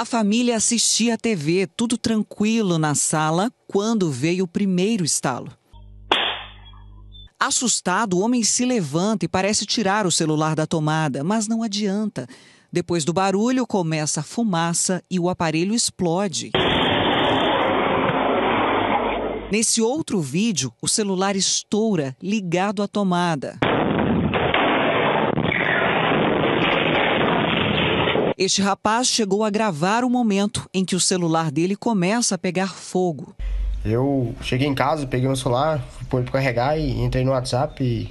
A família assistia a TV, tudo tranquilo na sala, quando veio o primeiro estalo. Assustado, o homem se levanta e parece tirar o celular da tomada, mas não adianta. Depois do barulho, começa a fumaça e o aparelho explode. Nesse outro vídeo, o celular estoura ligado à tomada. Este rapaz chegou a gravar o momento em que o celular dele começa a pegar fogo. Eu cheguei em casa, peguei meu celular, fui para carregar e entrei no WhatsApp e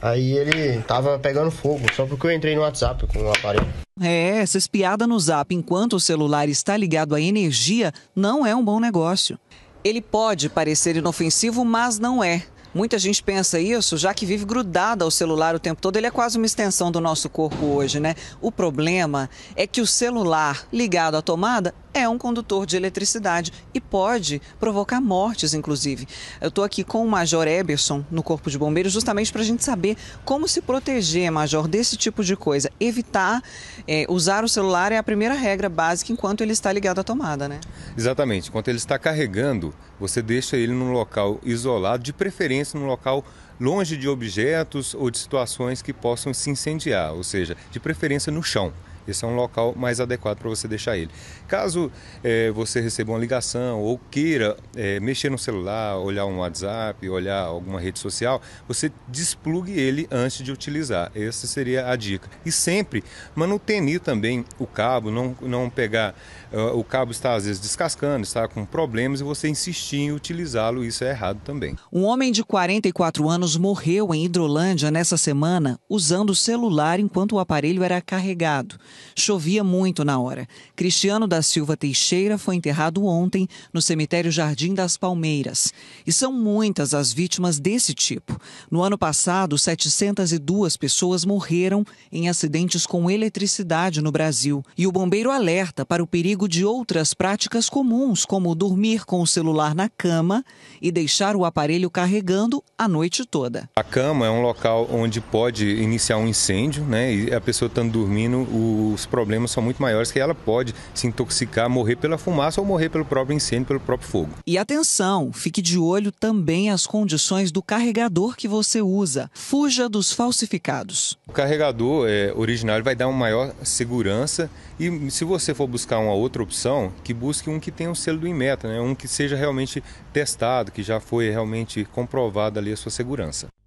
aí ele tava pegando fogo, só porque eu entrei no WhatsApp com o aparelho. É, essa espiada no zap enquanto o celular está ligado à energia não é um bom negócio. Ele pode parecer inofensivo, mas não é. Muita gente pensa isso, já que vive grudada ao celular o tempo todo, ele é quase uma extensão do nosso corpo hoje, né? O problema é que o celular ligado à tomada é um condutor de eletricidade e pode provocar mortes, inclusive. Eu estou aqui com o Major Eberson no Corpo de Bombeiros, justamente para a gente saber como se proteger, Major, desse tipo de coisa. Evitar é, usar o celular é a primeira regra básica enquanto ele está ligado à tomada, né? Exatamente. Enquanto ele está carregando, você deixa ele num local isolado, de preferência num local longe de objetos ou de situações que possam se incendiar, ou seja, de preferência no chão. Esse é um local mais adequado para você deixar ele. Caso é, você receba uma ligação ou queira é, mexer no celular, olhar um WhatsApp, olhar alguma rede social, você desplugue ele antes de utilizar. Essa seria a dica. E sempre manutenir também o cabo, não, não pegar. Ah, o cabo está às vezes descascando, está com problemas e você insistir em utilizá-lo, isso é errado também. Um homem de 44 anos morreu em Hidrolândia nessa semana usando o celular enquanto o aparelho era carregado. Chovia muito na hora. Cristiano da Silva Teixeira foi enterrado ontem no cemitério Jardim das Palmeiras. E são muitas as vítimas desse tipo. No ano passado, 702 pessoas morreram em acidentes com eletricidade no Brasil. E o bombeiro alerta para o perigo de outras práticas comuns, como dormir com o celular na cama e deixar o aparelho carregando a noite toda. A cama é um local onde pode iniciar um incêndio, né? E a pessoa estando dormindo, o os problemas são muito maiores que ela pode se intoxicar, morrer pela fumaça ou morrer pelo próprio incêndio, pelo próprio fogo. E atenção, fique de olho também as condições do carregador que você usa. Fuja dos falsificados. O carregador é, original vai dar uma maior segurança e se você for buscar uma outra opção, que busque um que tenha o um selo do Inmeta, né? um que seja realmente testado, que já foi realmente comprovado ali a sua segurança.